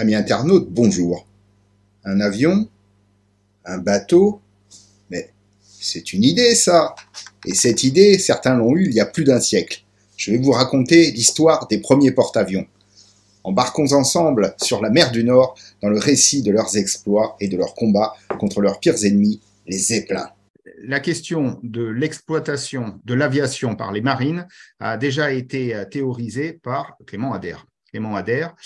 Amis internautes, bonjour. Un avion Un bateau Mais c'est une idée, ça Et cette idée, certains l'ont eue il y a plus d'un siècle. Je vais vous raconter l'histoire des premiers porte-avions. Embarquons ensemble sur la mer du Nord dans le récit de leurs exploits et de leurs combats contre leurs pires ennemis, les Zeppelins la question de l'exploitation de l'aviation par les marines a déjà été euh, théorisée par Clément Adair. Clément Adair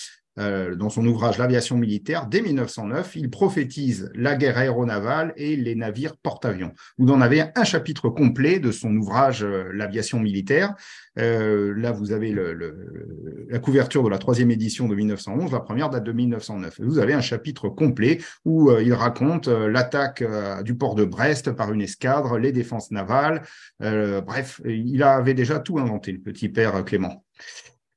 euh, dans son ouvrage L'aviation militaire, dès 1909, il prophétise la guerre aéronavale et les navires porte-avions. Vous en avez un chapitre complet de son ouvrage euh, L'aviation militaire. Euh, là, vous avez la couverture de la troisième édition de 1911, la première date de 1909. Vous avez un chapitre complet où il raconte l'attaque du port de Brest par une escadre, les défenses navales. bref, il avait déjà tout inventé, le petit père Clément.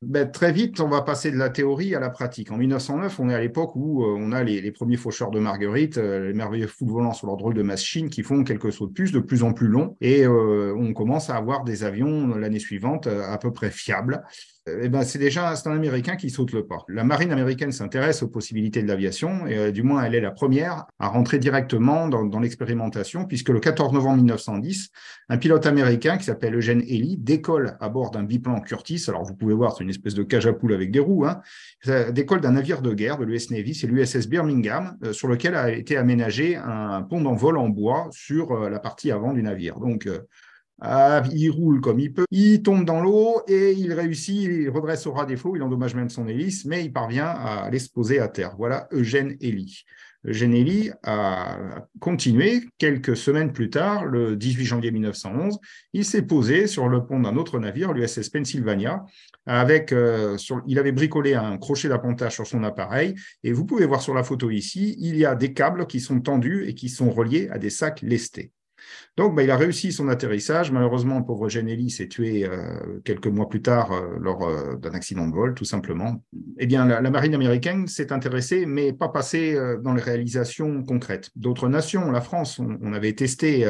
Ben, très vite, on va passer de la théorie à la pratique. En 1909, on est à l'époque où euh, on a les, premiers faucheurs de Marguerite, euh, les merveilleux fous volants sur leur drôle de machine qui font quelques sauts de puce de plus en plus longs. Et euh, on commence à avoir des avions l'année suivante à peu près fiables. Euh, eh ben, c'est déjà c'est un Américain qui saute le pas. La marine américaine s'intéresse aux possibilités de l'aviation, et euh, du moins elle est la première à rentrer directement dans, l'expérimentation, puisque le 14 novembre 1910, un pilote américain qui s'appelle Eugene Ely décolle à bord d'un biplan Curtis. Alors vous pouvez voir, c'est une espèce de cage à poules avec des roues. Hein. Ça décolle d'un navire de guerre de l'US Navy, c'est l'USS Birmingham, euh, sur lequel a été aménagé un pont d'envol en bois sur la partie avant du navire. Donc ah, il roule comme il peut, il tombe dans l'eau et il réussit, il redresse au ras des flots il endommage même son hélice, mais il parvient à l'exposer à terre. Voilà Eugène Elie Eugène Elie a continué quelques semaines plus tard, le 18 janvier 1911, il s'est posé sur le pont d'un autre navire, l'USS Pennsylvania, avec, euh, sur, il avait bricolé un crochet d'appontage sur son appareil, et vous pouvez voir sur la photo ici, il y a des câbles qui sont tendus et qui sont reliés à des sacs lestés. Donc, bah, il a réussi son atterrissage. Malheureusement, le pauvre Genelli s'est tué euh, quelques mois plus tard euh, lors euh, d'un accident de vol, tout simplement. Eh bien, la, marine américaine s'est intéressée, mais pas passée dans les réalisations concrètes. D'autres nations, la France, on avait testé,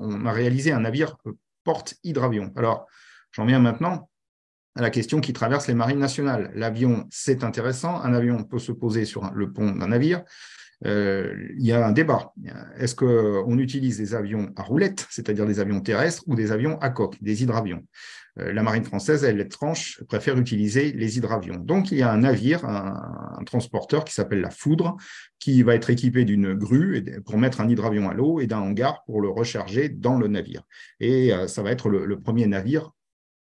on a réalisé un navire porte-hydravion. Alors, j'en viens maintenant à la question qui traverse les marines nationales. L'avion, c'est intéressant. Un avion peut se poser sur le pont d'un navire. Euh, il y a un débat. Est-ce qu'on utilise des avions à roulette, c'est-à-dire des avions terrestres, ou des avions à coque, des hydravions euh, La marine française, elle, est tranche, préfère utiliser les hydravions. Donc, il y a un navire, un, transporteur qui s'appelle la Foudre, qui va être équipé d'une grue pour mettre un hydravion à l'eau et d'un hangar pour le recharger dans le navire. Et euh, ça va être le, premier navire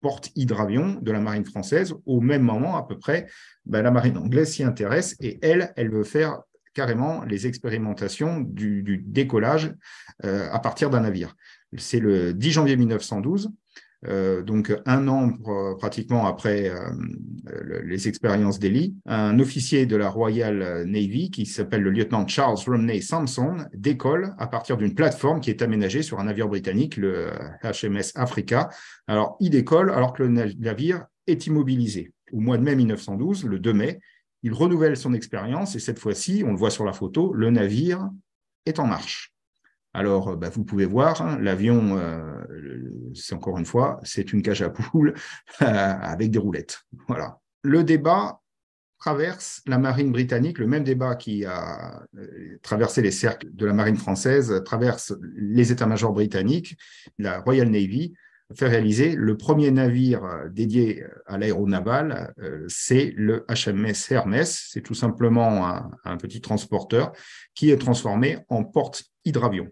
porte-hydravion de la marine française. Au même moment, à peu près, ben, la marine anglaise s'y intéresse et elle, elle veut faire carrément les expérimentations du, décollage euh, à partir d'un navire. C'est le 10 janvier 1912. Euh, donc un an pratiquement après euh, les expériences d'Eli, un officier de la Royal Navy qui s'appelle le lieutenant Charles Romney Sampson décolle à partir d'une plateforme qui est aménagée sur un navire britannique, le HMS Africa. Alors il décolle alors que le navire est immobilisé. Au mois de mai 1912, le 2 mai, il renouvelle son expérience et cette fois-ci, on le voit sur la photo, le navire est en marche. Alors, euh, bah, vous pouvez voir, hein, l'avion, euh, c'est encore une fois, c'est une cage à poules euh, avec des roulettes. Voilà. Le débat traverse la marine britannique, le même débat qui a traversé les cercles de la marine française, traverse les états-majors britanniques, la Royal Navy, fait réaliser le premier navire euh, dédié euh, à l'aéronaval, euh, c'est le HMS Hermes. C'est tout simplement un, un, petit transporteur qui est transformé en porte hydravion,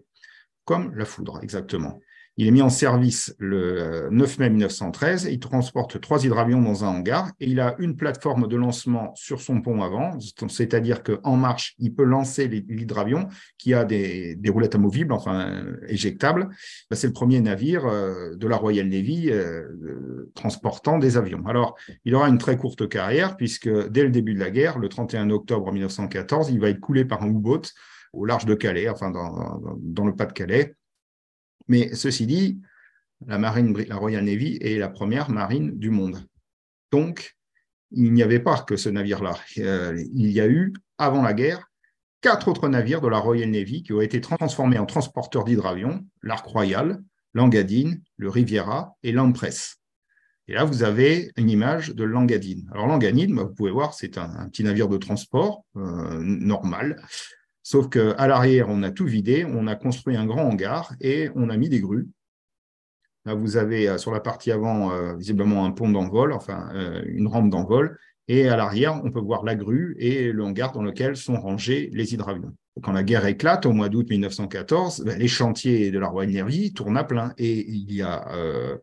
comme la foudre exactement. Il est mis en service le 9 mai 1913. Il transporte trois hydravions dans un hangar et il a une plateforme de lancement sur son pont avant, c'est-à-dire qu'en marche, il peut lancer l'hydravion qui a des, roulettes amovibles, enfin éjectables. Ben, c'est le premier navire euh, de la Royal Navy euh, euh, transportant des avions. Alors, il aura une très courte carrière puisque dès le début de la guerre, le 31 octobre 1914, il va être coulé par un U-boat au large de Calais, enfin dans le Pas-de-Calais, mais ceci dit, la marine, la Royal Navy est la première marine du monde. Donc, il n'y avait pas que ce navire-là. Euh, il y a eu, avant la guerre, quatre autres navires de la Royal Navy qui ont été transformés en transporteurs d'hydravions, l'Arc Royal, l'Angadine, le Riviera et l'Empress. Et là, vous avez une image de l'Angadine. Alors, l'Angadine, bah, vous pouvez voir, c'est un, petit navire de transport euh, normal, Sauf qu'à l'arrière, on a tout vidé, on a construit un grand hangar et on a mis des grues. Là, vous avez euh, sur la partie avant, euh, visiblement, un pont d'envol, enfin, euh, une rampe d'envol. Et à l'arrière, on peut voir la grue et le hangar dans lequel sont rangés les hydravions. Quand la guerre éclate au mois d'août 1914, bah, les chantiers de la Royal Navy tournent à plein et il y a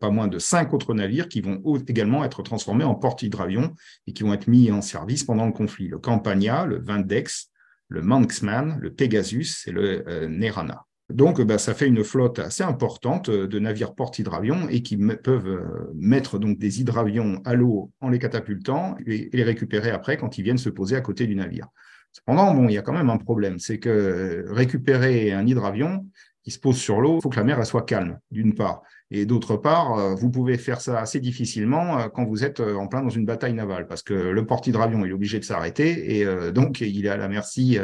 pas moins de cinq autres navires qui vont également être transformés en porte-hydravions et qui vont être mis en service pendant le conflit. Le Campania, le Vindex, le Manxman, le Pegasus et le euh, Nerana. Donc, ben, ça fait une flotte assez importante euh, de navires porte-hydravions et qui peuvent euh, mettre donc des hydravions à l'eau en les catapultant et, les récupérer après quand ils viennent se poser à côté du navire. Cependant, il y a quand même un problème, c'est que récupérer un hydravion qui se pose sur l'eau, il faut que la mer soit calme, d'une part. Et d'autre part, euh, vous pouvez faire ça assez difficilement euh, quand vous êtes euh, en plein dans une bataille navale, parce que le portier hydravion est obligé de s'arrêter, et donc il est à la merci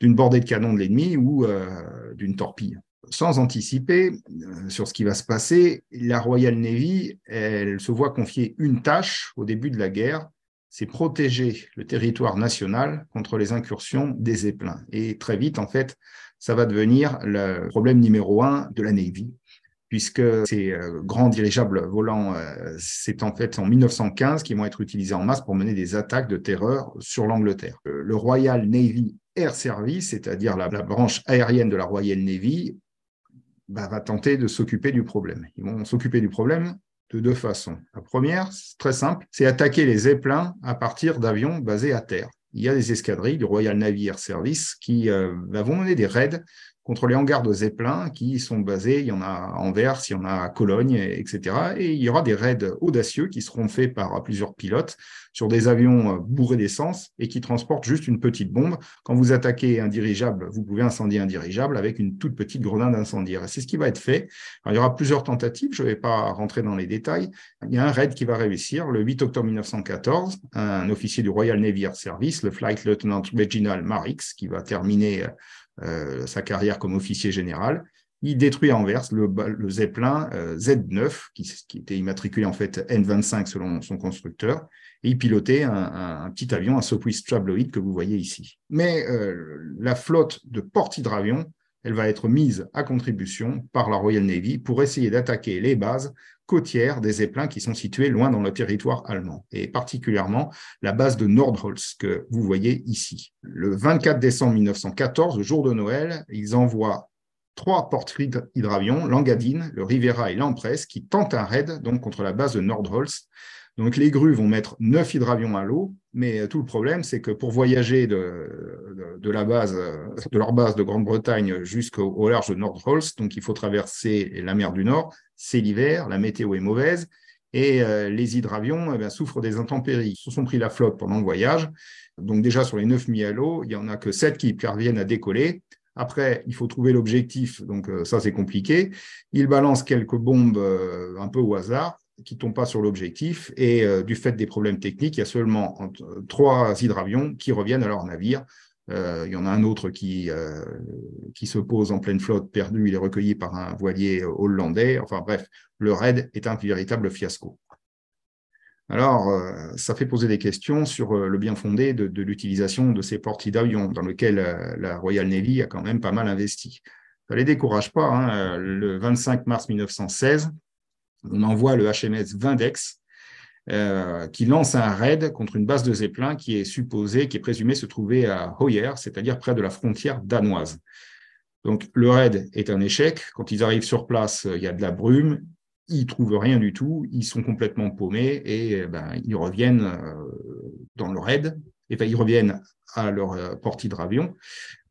d'une bordée de canon de l'ennemi ou d'une torpille. Sans anticiper sur ce qui va se passer, la Royal Navy, elle se voit confier une tâche au début de la guerre, c'est protéger le territoire national contre les incursions des éplins. Et très vite, en fait, ça va devenir le problème numéro un de la Navy, puisque ces euh, grands dirigeables volants, euh, c'est en fait en 1915 qu'ils vont être utilisés en masse pour mener des attaques de terreur sur l'Angleterre. Euh, le Royal Navy Air Service, c'est-à-dire la, branche aérienne de la Royal Navy, bah, va tenter de s'occuper du problème. Ils vont s'occuper du problème de deux façons. La première, très simple, c'est attaquer les Zeppelins à partir d'avions basés à terre. Il y a des escadrilles du Royal Navy Air Service qui bah, vont mener des raids contre les hangars de Zeppelin qui sont basés, il y en a à Anvers, il y en a à Cologne, etc. Et il y aura des raids audacieux qui seront faits par plusieurs pilotes sur des avions euh, bourrés d'essence et qui transportent juste une petite bombe. Quand vous attaquez un dirigeable, vous pouvez incendier un dirigeable avec une toute petite grenade incendiaire. c'est ce qui va être fait. il y aura plusieurs tentatives, je ne vais pas rentrer dans les détails. Il y a un raid qui va réussir le 8 octobre 1914, un officier du Royal Navy Air Service, le Flight Lieutenant Reginald Marix, qui va terminer euh, euh, sa carrière comme officier général. Il détruit à Anvers le, le Zeppelin euh, Z9, qui, était immatriculé en fait N25 selon son constructeur, et il pilotait un, petit avion, un Sopwith Trabloid que vous voyez ici. Mais euh, la flotte de porte-hydravion elle va être mise à contribution par la Royal Navy pour essayer d'attaquer les bases côtières des Zeppelins qui sont situées loin dans le territoire allemand, et particulièrement la base de Nordholz que vous voyez ici. Le 24 décembre 1914, jour de Noël, ils envoient trois porte-hydravions, l'Angadine, le Rivera et l'Empress, qui tentent un raid donc contre la base de Nordholz donc les grues vont mettre neuf hydravions à l'eau, mais euh, tout le problème, c'est que pour voyager de, la base, euh, de leur base de Grande-Bretagne jusqu'au large de Nordholz, donc il faut traverser la mer du Nord, c'est l'hiver, la météo est mauvaise, et euh, les hydravions eh souffrent des intempéries. Ils se sont pris la flotte pendant le voyage. Donc déjà, sur les neuf mis à l'eau, il n'y en a que sept qui parviennent à décoller. Après, il faut trouver l'objectif, donc ça c'est compliqué. Ils balancent quelques bombes un peu au hasard qui tombent pas sur l'objectif. Et euh, du fait des problèmes techniques, il y a seulement euh, trois hydravions qui reviennent à leur navire. Euh, il y en a un autre qui, qui se pose en pleine flotte, perdu, il est recueilli par un voilier hollandais. Enfin bref, le raid est un véritable fiasco. Alors, ça fait poser des questions sur le bien fondé de, l'utilisation de ces portes hydravions, dans lesquelles la Royal Navy a quand même pas mal investi. Ça ne les décourage pas. Hein, le 25 mars 1916, on envoie le HMS Vindex euh, qui lance un raid contre une base de Zeppelin qui est supposée, qui est présumée se trouver à Hoyer, c'est-à-dire près de la frontière danoise. Donc le raid est un échec. Quand ils arrivent sur place, euh, il y a de la brume, ils trouvent rien du tout, ils sont complètement paumés et euh, ben, ils reviennent dans le raid. Et ben, ils reviennent à leur portée de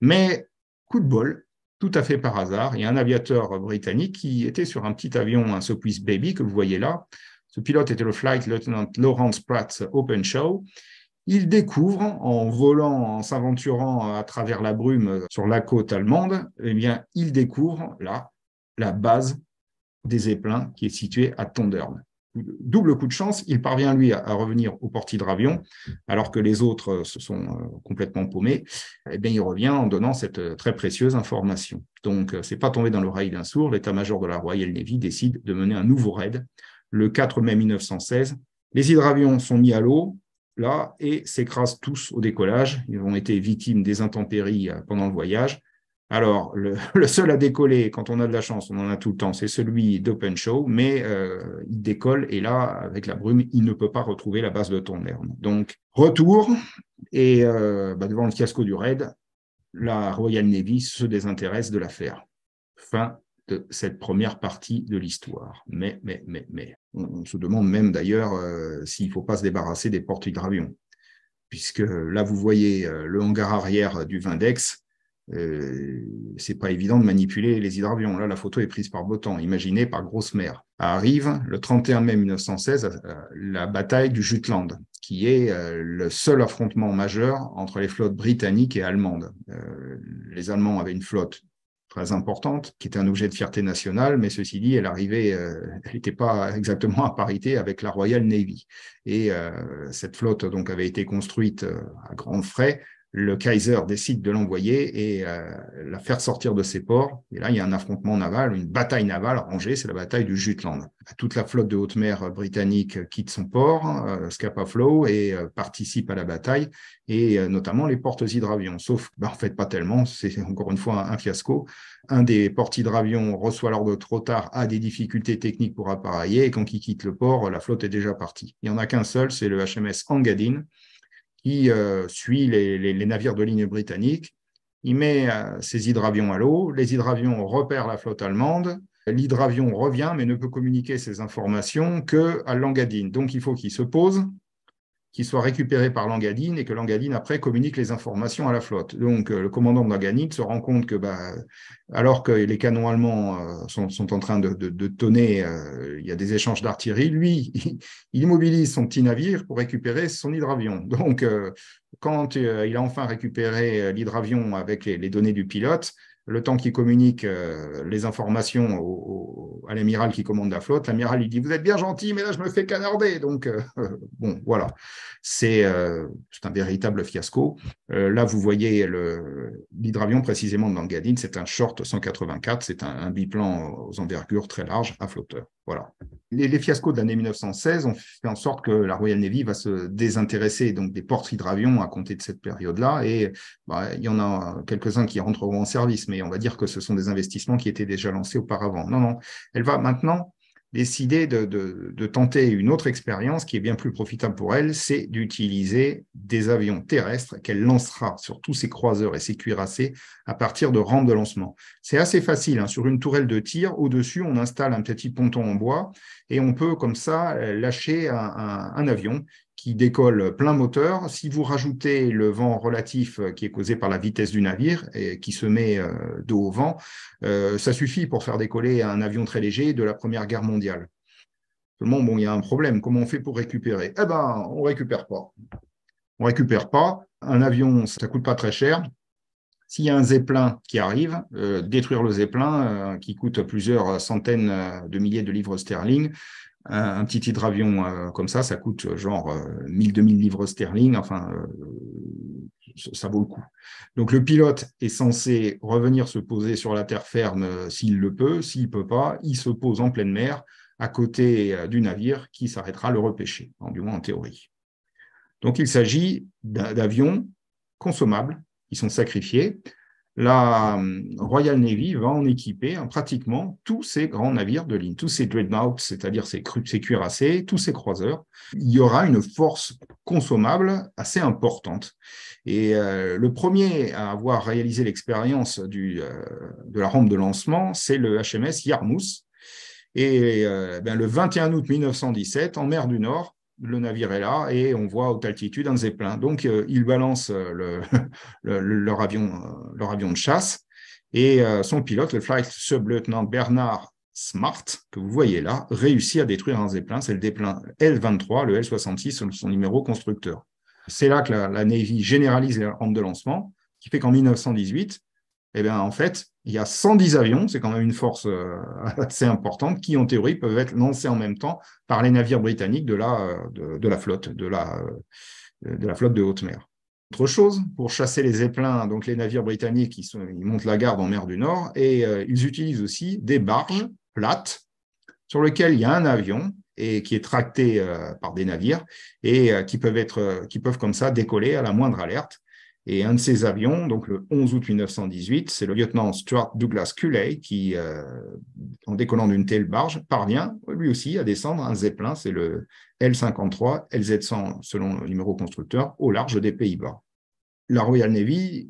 Mais coup de bol, tout à fait par hasard. Il y a un aviateur britannique qui était sur un petit avion, un Sopwith Baby que vous voyez là. Ce pilote était le flight lieutenant Lawrence Pratt Open Show. Il découvre, en volant, en s'aventurant à travers la brume sur la côte allemande, eh bien, il découvre là la base des Zeppelins qui est située à Tondern double coup de chance, il parvient lui à, revenir au portier hydravions, alors que les autres euh, se sont euh, complètement paumés. Eh bien, il revient en donnant cette euh, très précieuse information. Donc, c'est pas tombé dans l'oreille d'un sourd. L'état-major de la Royal Navy décide de mener un nouveau raid le 4 mai 1916. Les hydravions sont mis à l'eau, là, et s'écrasent tous au décollage. Ils ont été victimes des intempéries pendant le voyage. Alors, le, seul à décoller, quand on a de la chance, on en a tout le temps, c'est celui d'Open Show, mais euh, il décolle et là, avec la brume, il ne peut pas retrouver la base de Tonnerre. Donc, retour, et euh, bah, devant le fiasco du raid, la Royal Navy se désintéresse de l'affaire. Fin de cette première partie de l'histoire. Mais, mais, mais, mais. On, se demande même d'ailleurs euh, s'il ne faut pas se débarrasser des portes hydravions puisque là, vous voyez le hangar arrière du Vindex euh, c'est pas évident de manipuler les hydravions. Là, la photo est prise par beau temps, imaginée par grosse Mère. Arrive le 31 mai 1916 euh, la bataille du Jutland, qui est euh, le seul affrontement majeur entre les flottes britanniques et allemandes. Euh, les Allemands avaient une flotte très importante, qui était un objet de fierté nationale, mais ceci dit, elle arrivait, elle n'était pas exactement à parité avec la Royal Navy. Et cette flotte donc avait été construite à grands frais le Kaiser décide de l'envoyer et euh, la faire sortir de ses ports. Et là, il y a un affrontement naval, une bataille navale rangée, c'est la bataille du Jutland. Toute la flotte de haute mer britannique quitte son port, euh, Scapa Flow, et euh, participe à la bataille, et euh, notamment les portes hydravions. Sauf, ben, en fait, pas tellement, c'est encore une fois un, fiasco. Un des portes hydravions reçoit l'ordre trop tard, a des difficultés techniques pour appareiller, et quand il quitte le port, la flotte est déjà partie. Il n'y en a qu'un seul, c'est le HMS Angadine, qui euh, suit les, navires de ligne britanniques. Il met euh, ses hydravions à l'eau, les hydravions repèrent la flotte allemande, l'hydravion revient mais ne peut communiquer ses informations que à Langadine. Donc il faut qu'il se pose, qui soit récupéré par Langadine et que Langadine après communique les informations à la flotte. Donc euh, le commandant de se rend compte que bah, alors que les canons allemands euh, sont, en train de, tonner, euh, il y a des échanges d'artillerie, lui, il, mobilise son petit navire pour récupérer son hydravion. Donc quand il a enfin récupéré l'hydravion avec les données du pilote, le temps qu'il communique euh, les informations à l'amiral qui commande la flotte, l'amiral lui dit vous êtes bien gentil, mais là je me fais canarder. Donc euh, bon, voilà, euh, c'est un véritable fiasco. là vous voyez l'hydravion précisément de Mangadine, c'est un short 184, c'est un, biplan aux envergures très larges à flotteur. Voilà les, les, fiascos de l'année 1916 ont fait en sorte que la Royal Navy va se désintéresser donc des porte-hydravions à compter de cette période-là. Et bah, il y en a quelques-uns qui rentreront en service, mais on va dire que ce sont des investissements qui étaient déjà lancés auparavant. Non, non, elle va maintenant décider de, tenter une autre expérience qui est bien plus profitable pour elle, c'est d'utiliser des avions terrestres qu'elle lancera sur tous ses croiseurs et ses cuirassés à partir de rampes de lancement. C'est assez facile. Hein. Sur une tourelle de tir, au-dessus, on installe un petit ponton en bois et on peut comme ça euh, lâcher un avion qui décolle plein moteur. Si vous rajoutez le vent relatif euh, qui est causé par la vitesse du navire et qui se met euh, dos au vent, euh, ça suffit pour faire décoller un avion très léger de la Première Guerre mondiale. Seulement, bon, il y a un problème. Comment on fait pour récupérer Eh ben, on récupère pas. On récupère pas. Un avion, ça coûte pas très cher. S'il y a un zeppelin qui arrive, détruire le zeppelin, qui coûte plusieurs centaines de milliers de livres sterling, un, petit hydravion euh, comme ça, ça coûte euh, genre 1000-2000 euh, livres sterling, enfin, ça vaut le coup. Donc le pilote est censé revenir se poser sur la terre ferme s'il le peut, s'il ne peut pas, il se pose en pleine mer à côté du navire qui s'arrêtera le repêcher, hein, du moins en théorie. Donc il s'agit d'avions consommables, qui sont sacrifiés, la euh, Royal Navy va en équiper hein, pratiquement tous ces grands navires de ligne, tous ces dreadnoughts, c'est-à-dire ces cuirassés, tous ces croiseurs. Il y aura une force consommable assez importante. Et euh, le premier à avoir réalisé l'expérience du, euh, de la rampe de lancement, c'est le HMS Yarmouth. Et ben, le 21 août 1917, en mer du Nord, le navire est là et on voit à haute altitude un zeppelin. Donc, il euh, ils balancent euh, leur, avion, euh, leur avion de chasse et son pilote, le flight sub-lieutenant Bernard Smart, que vous voyez là, réussit à détruire un zeppelin. C'est le zeppelin L-23, le L-66, son numéro constructeur. C'est là que la, Navy généralise les rampes de lancement, qui fait qu'en 1918, eh en fait, il y a 110 avions, c'est quand même une force euh, assez importante, qui en théorie peuvent être lancés en même temps par les navires britanniques de la, flotte, de haute mer. Autre chose, pour chasser les éplins, donc les navires britanniques, qui montent la garde en mer du Nord et euh, ils utilisent aussi des barges plates sur lesquelles il y a un avion et qui est tracté euh, par des navires et qui peuvent être, qui peuvent comme ça décoller à la moindre alerte. Et un de ces avions, donc le 11 août 1918, c'est le lieutenant Stuart Douglas Culley qui, euh, en décollant d'une telle barge, parvient lui aussi à descendre un zeppelin, c'est le L-53, LZ-100 selon le numéro constructeur, au large des Pays-Bas. La Royal Navy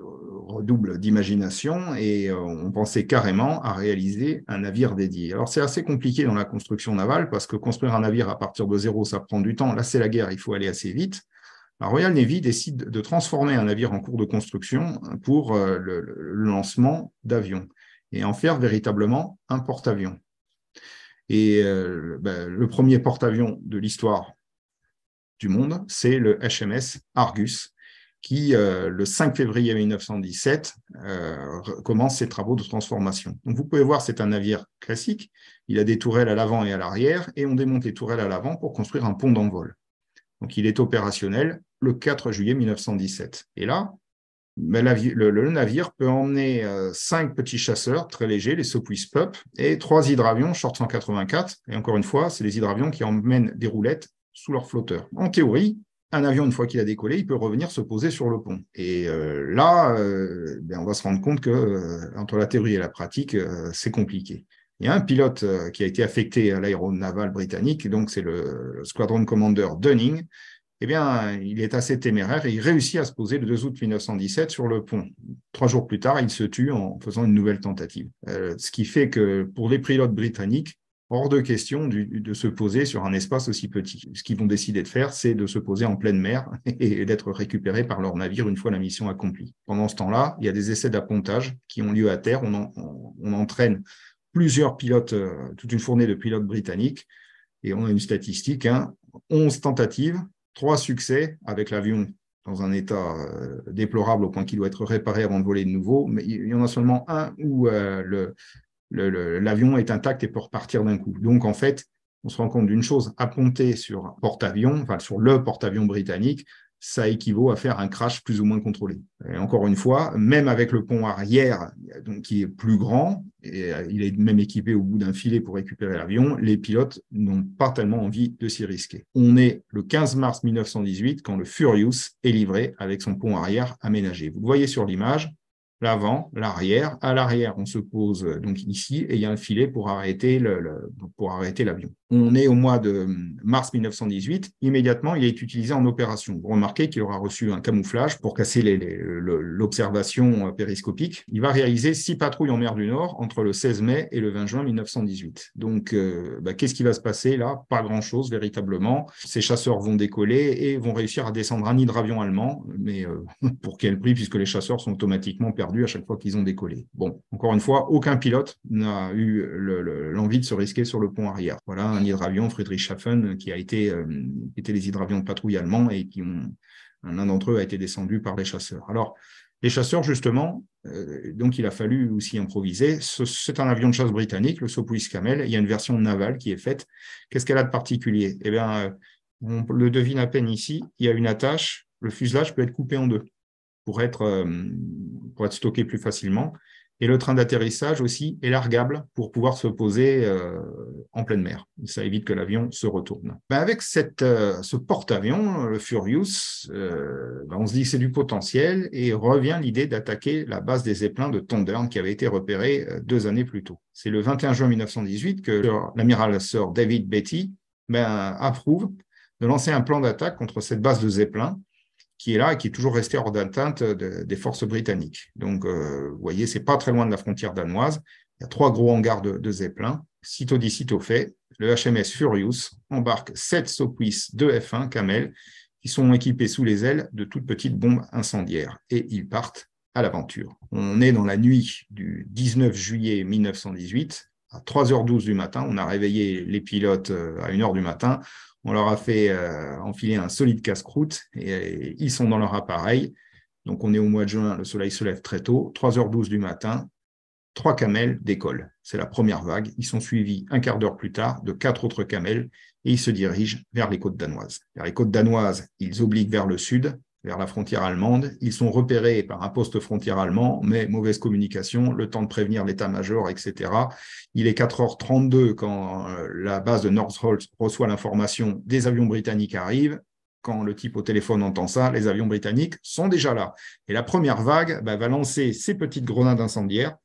euh, redouble d'imagination et euh, on pensait carrément à réaliser un navire dédié. Alors c'est assez compliqué dans la construction navale parce que construire un navire à partir de zéro, ça prend du temps. Là, c'est la guerre, il faut aller assez vite. La Royal Navy décide de transformer un navire en cours de construction pour euh, le, lancement d'avions et en faire véritablement un porte-avions. Et euh, bah, le premier porte-avions de l'histoire du monde, c'est le HMS Argus, qui, euh, le 5 février 1917, commence ses travaux de transformation. Donc, vous pouvez voir, c'est un navire classique. Il a des tourelles à l'avant et à l'arrière, et on démonte les tourelles à l'avant pour construire un pont d'envol. Donc il est opérationnel le 4 juillet 1917. Et là, ben, le, navire peut emmener euh, cinq petits chasseurs très légers, les Sopwith Pup, et trois hydravions Short 184. Et encore une fois, c'est les hydravions qui emmènent des roulettes sous leur flotteur. En théorie, un avion, une fois qu'il a décollé, il peut revenir se poser sur le pont. Et euh, là, euh, ben, on va se rendre compte que entre la théorie et la pratique, c'est compliqué. Il y a un pilote euh, qui a été affecté à l'aéronaval britannique, donc c'est le, squadron commander Dunning. Eh bien, il est assez téméraire et il réussit à se poser le 2 août 1917 sur le pont. Trois jours plus tard, il se tue en faisant une nouvelle tentative. Euh, ce qui fait que pour les pilotes britanniques, hors de question de se poser sur un espace aussi petit. Ce qu'ils vont décider de faire, c'est de se poser en pleine mer et d'être récupérés par leur navire une fois la mission accomplie. Pendant ce temps-là, il y a des essais d'appontage qui ont lieu à terre. on, on entraîne plusieurs pilotes, euh, toute une fournée de pilotes britanniques. Et on a une statistique, 11 hein. tentatives, 3 succès avec l'avion dans un état euh, déplorable au point qu'il doit être réparé avant de voler de nouveau. Mais il y en a seulement un où euh, l'avion est intact et peut repartir d'un coup. Donc en fait, on se rend compte d'une chose, à compter sur porte-avions, enfin sur le porte-avions britannique, ça équivaut à faire un crash plus ou moins contrôlé. Et encore une fois, même avec le pont arrière, donc qui est plus grand, et euh, il est même équipé au bout d'un filet pour récupérer l'avion, les pilotes n'ont pas tellement envie de s'y risquer. On est le 15 mars 1918 quand le Furious est livré avec son pont arrière aménagé. Vous le voyez sur l'image, l'avant, l'arrière, à l'arrière, on se pose euh, donc ici et il y a un filet pour arrêter l'avion. Le, pour arrêter l'avion. on est au mois de mm, mars 1918. Immédiatement, il est utilisé en opération. Vous remarquez qu'il aura reçu un camouflage pour casser l'observation euh, périscopique. Il va réaliser six patrouilles en mer du Nord entre le 16 mai et le 20 juin 1918. Donc, euh, bah, qu'est-ce qui va se passer là Pas grand-chose véritablement. Ces chasseurs vont décoller et vont réussir à descendre un hydravion allemand, mais pour quel prix Puisque les chasseurs sont automatiquement perdus perdu à chaque fois qu'ils ont décollé. Bon, encore une fois, aucun pilote n'a eu l'envie de se risquer sur le pont arrière. Voilà un hydravion, Friedrich Schaffen, qui a été euh, était les hydravions de patrouille allemands et qui ont l'un d'entre eux a été descendu par les chasseurs. Alors, les chasseurs, justement, euh, donc il a fallu aussi improviser. C'est un avion de chasse britannique, le Sopwith Camel. Il y a une version navale qui est faite. Qu'est-ce qu'elle a de particulier Eh bien, on le devine à peine ici. Il y a une attache. Le fuselage peut être coupé en deux pour être, euh, pour être stocké plus facilement. Et le train d'atterrissage aussi est largable pour pouvoir se poser euh, en pleine mer. Ça évite que l'avion se retourne. Ben, avec cette, euh, ce porte-avions, le Furious, ben, on se dit c'est du potentiel et revient l'idée d'attaquer la base des Zeppelins de Tondern qui avait été repérée deux années plus tôt. C'est le 21 juin 1918 que l'amiral Sir David Beatty ben, approuve de lancer un plan d'attaque contre cette base de Zeppelin qui est là et qui est toujours resté hors d'atteinte euh, des forces britanniques. Donc, euh, vous voyez, c'est pas très loin de la frontière danoise. Il y a trois gros hangars de, Zeppelin. Sitôt dit, sitôt fait, le HMS Furious embarque sept Sopwith de F1 Camel qui sont équipés sous les ailes de toutes petites bombes incendiaires et ils partent à l'aventure. On est dans la nuit du 19 juillet 1918 à 3h12 du matin. On a réveillé les pilotes euh, à 1h du matin. On leur a fait euh, enfiler un solide casque croûte et, euh, ils sont dans leur appareil. Donc, on est au mois de juin, le soleil se lève très tôt. 3h12 du matin, trois camels décollent. C'est la première vague. Ils sont suivis un quart d'heure plus tard de quatre autres camels et ils se dirigent vers les côtes danoises. Vers les côtes danoises, ils obliquent vers le sud vers la frontière allemande. Ils sont repérés par un poste frontière allemand, mais mauvaise communication, le temps de prévenir l'état-major, etc. Il est 4h32 quand euh, la base de Northolt reçoit l'information des avions britanniques arrivent. Quand le type au téléphone entend ça, les avions britanniques sont déjà là. Et la première vague bah, va lancer ces petites grenades incendiaires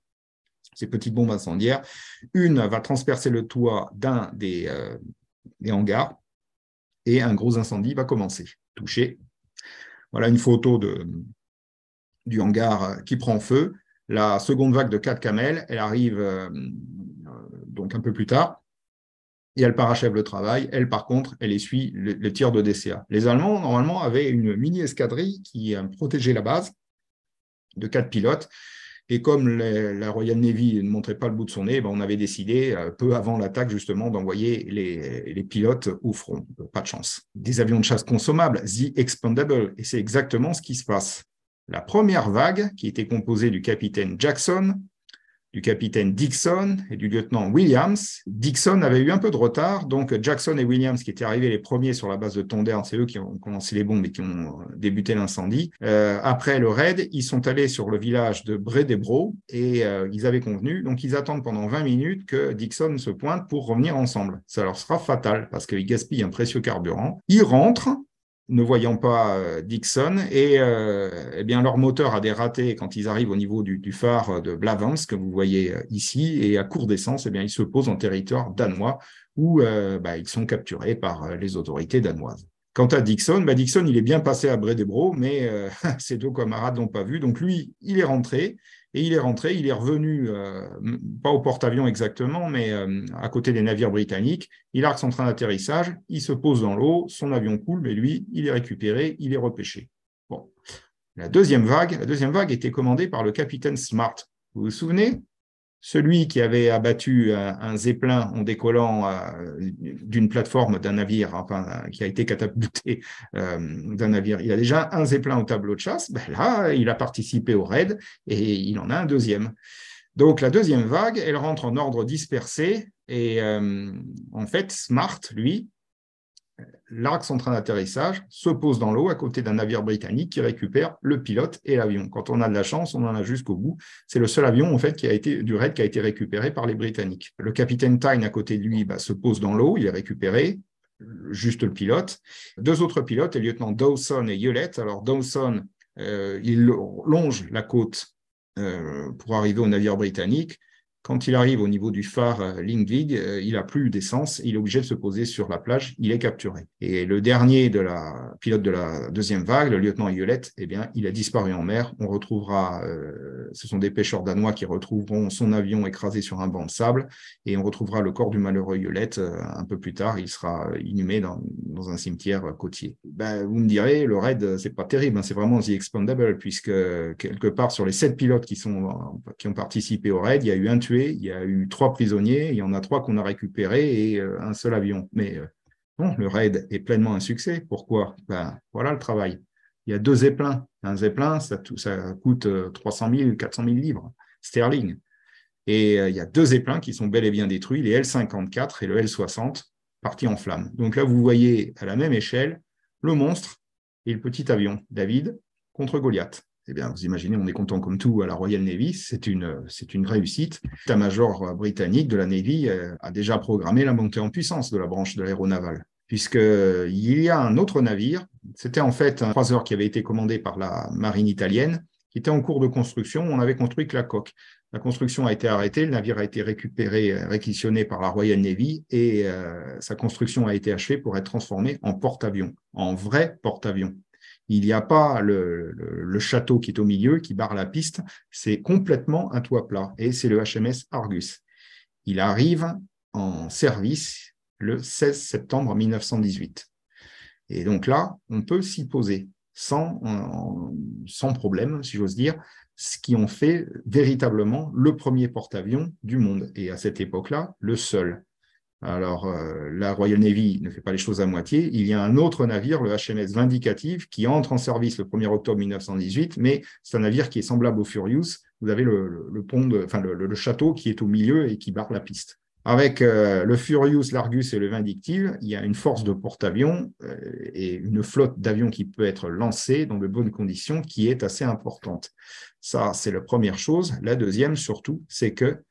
ces petites bombes incendiaires. Une va transpercer le toit d'un des, euh, des hangars et un gros incendie va commencer, toucher voilà une photo du hangar euh, qui prend feu. La seconde vague de 4 camels, elle arrive euh, euh, donc un peu plus tard et elle parachève le travail. Elle, par contre, elle essuie les le tirs de DCA. Les Allemands, normalement, avaient une mini-escadrille qui protégeait la base de quatre pilotes et comme la Royal Navy ne montrait pas le bout de son nez, ben on avait décidé, euh, peu avant l'attaque justement, d'envoyer les, les, pilotes au front. Pas de chance. Des avions de chasse consommables, The Expendable, et c'est exactement ce qui se passe. La première vague, qui était composée du capitaine Jackson, du capitaine Dixon et du lieutenant Williams. Dixon avait eu un peu de retard, donc Jackson et Williams, qui étaient arrivés les premiers sur la base de Tondern c'est eux qui ont commencé les bombes et qui ont euh, débuté l'incendie. Euh, après le raid, ils sont allés sur le village de Bredebro et euh, ils avaient convenu, donc ils attendent pendant 20 minutes que Dixon se pointe pour revenir ensemble. Ça leur sera fatal parce qu'ils gaspillent un précieux carburant. Ils rentrent ne voyant pas euh, Dixon. Et euh, eh bien, leur moteur a dératé quand ils arrivent au niveau du, phare euh, de Blavens, que vous voyez ici. Et à court d'essence, eh bien, ils se posent en territoire danois où bah, ils sont capturés par les autorités danoises. Quant à Dixon, bah, Dixon, il est bien passé à Bredebro, mais ses deux camarades n'ont pas vu. Donc lui, il est rentré. Et il est rentré, il est revenu, euh, pas au porte-avions exactement, mais euh, à côté des navires britanniques. Il arque son train d'atterrissage, il se pose dans l'eau, son avion coule, mais lui, il est récupéré, il est repêché. Bon. La deuxième vague, la deuxième vague était commandée par le capitaine Smart. Vous vous souvenez celui qui avait abattu euh, un, zeppelin en décollant euh, d'une plateforme d'un navire, enfin, qui a été catapulté euh, d'un navire, il a déjà un zeppelin au tableau de chasse, ben là, il a participé au raid et il en a un deuxième. Donc la deuxième vague, elle rentre en ordre dispersé et en fait, Smart, lui, L'arc central d'atterrissage se pose dans l'eau à côté d'un navire britannique qui récupère le pilote et l'avion. Quand on a de la chance, on en a jusqu'au bout. C'est le seul avion en fait qui a été du raid qui a été récupéré par les Britanniques. Le capitaine Tyne à côté de lui bah, se pose dans l'eau, il est récupéré, juste le pilote. Deux autres pilotes, les lieutenants Dawson et Hewlett. Alors Dawson, euh, il longe la côte euh, pour arriver au navire britannique. Quand il arrive au niveau du phare euh, Lingvig, euh, il n'a plus d'essence, il est obligé de se poser sur la plage, il est capturé. Et le dernier de la pilote de la deuxième vague, le lieutenant Yolette, eh bien, il a disparu en mer. On retrouvera, euh, ce sont des pêcheurs danois qui retrouveront son avion écrasé sur un banc de sable, et on retrouvera le corps du malheureux Yolette un peu plus tard. Il sera inhumé dans, un cimetière côtier. Ben, vous me direz, le raid, c'est pas terrible, hein, c'est vraiment The Expandable, puisque quelque part sur les sept pilotes qui sont qui ont participé au raid, il y a eu un il y a eu trois prisonniers, il y en a trois qu'on a récupérés et euh, un seul avion. Mais euh, bon, le raid est pleinement un succès. Pourquoi ben, Voilà le travail. Il y a deux zeppelins. Un zeppelin, ça, ça coûte 300 000, 400 000 livres sterling. Et euh, il y a deux zeppelins qui sont bel et bien détruits, les L-54 et le L-60, partis en flammes. Donc là, vous voyez à la même échelle le monstre et le petit avion, David, contre Goliath eh bien, vous imaginez, on est content comme tout à la Royal Navy. C'est une, c'est une réussite. L'état-major euh, britannique de la Navy euh, a déjà programmé la montée en puissance de la branche de l'aéronavale, puisqu'il euh, y a un autre navire. C'était en fait un croiseur qui avait été commandé par la marine italienne, qui était en cours de construction. On avait construit que la coque. La construction a été arrêtée, le navire a été récupéré, réquisitionné par la Royal Navy et sa construction a été achevée pour être transformée en porte-avions, en vrai porte-avions. Il n'y a pas le, château qui est au milieu, qui barre la piste. C'est complètement un toit plat. Et c'est le HMS Argus. Il arrive en service le 16 septembre 1918. Et donc là, on peut s'y poser sans, euh, sans problème, si j'ose dire, ce qui en fait véritablement le premier porte-avions du monde. Et à cette époque-là, le seul. Alors, euh, la Royal Navy ne fait pas les choses à moitié. Il y a un autre navire, le HMS Vindicative, qui entre en service le 1er octobre 1918, mais c'est un navire qui est semblable au Furious. Vous avez le, pont, enfin le, château qui est au milieu et qui barre la piste. Avec euh, le Furious, l'Argus et le Vindictive, il y a une force de porte-avions euh, et une flotte d'avions qui peut être lancée dans de bonnes conditions qui est assez importante. Ça, c'est la première chose. La deuxième, surtout, c'est que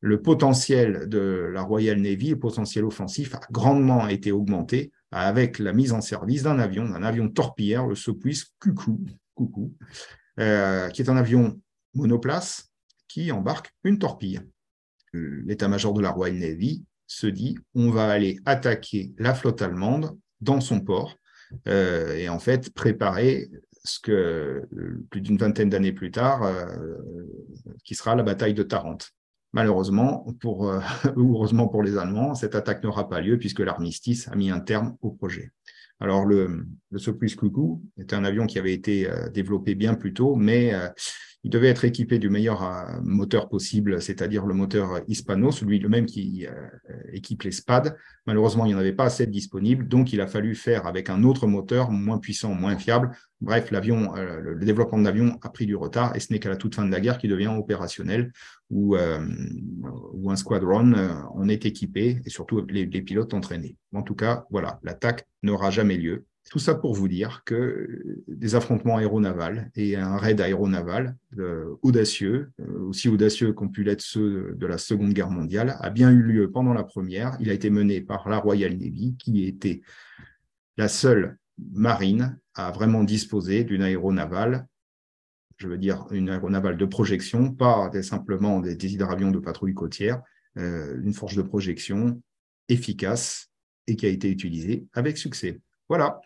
le potentiel de la Royal Navy, le potentiel offensif, a grandement été augmenté avec la mise en service d'un avion, d'un avion torpilleur, le Sopwith Cuckoo, euh, qui est un avion monoplace qui embarque une torpille. L'état-major de la Royal Navy se dit on va aller attaquer la flotte allemande dans son port euh, et en fait préparer ce que euh, plus d'une vingtaine d'années plus tard, qui sera la bataille de Tarente. Malheureusement, pour, euh, heureusement pour les Allemands, cette attaque n'aura pas lieu puisque l'armistice a mis un terme au projet. Alors, le, le Soplus Coucou est un avion qui avait été euh, développé bien plus tôt, mais euh, il devait être équipé du meilleur euh, moteur possible, c'est-à-dire le moteur Hispano, celui le même qui euh, équipe les SPAD. Malheureusement, il n'y en avait pas assez disponible, donc il a fallu faire avec un autre moteur moins puissant, moins fiable. Bref, l'avion, euh, le développement de l'avion a pris du retard et ce n'est qu'à la toute fin de la guerre qu'il devient opérationnel où, un squadron en est équipé et surtout les, les pilotes entraînés. En tout cas, voilà, l'attaque n'aura jamais lieu tout ça pour vous dire que euh, des affrontements aéronavals et un raid aéronaval euh, audacieux, euh, aussi audacieux qu'ont pu l'être ceux de la Seconde Guerre mondiale, a bien eu lieu pendant la Première. Il a été mené par la Royal Navy, qui était la seule marine à vraiment disposer d'une aéronavale, je veux dire une aéronavale de projection, pas simplement des, hydravions de patrouille côtière, une force de projection efficace et qui a été utilisée avec succès. Voilà.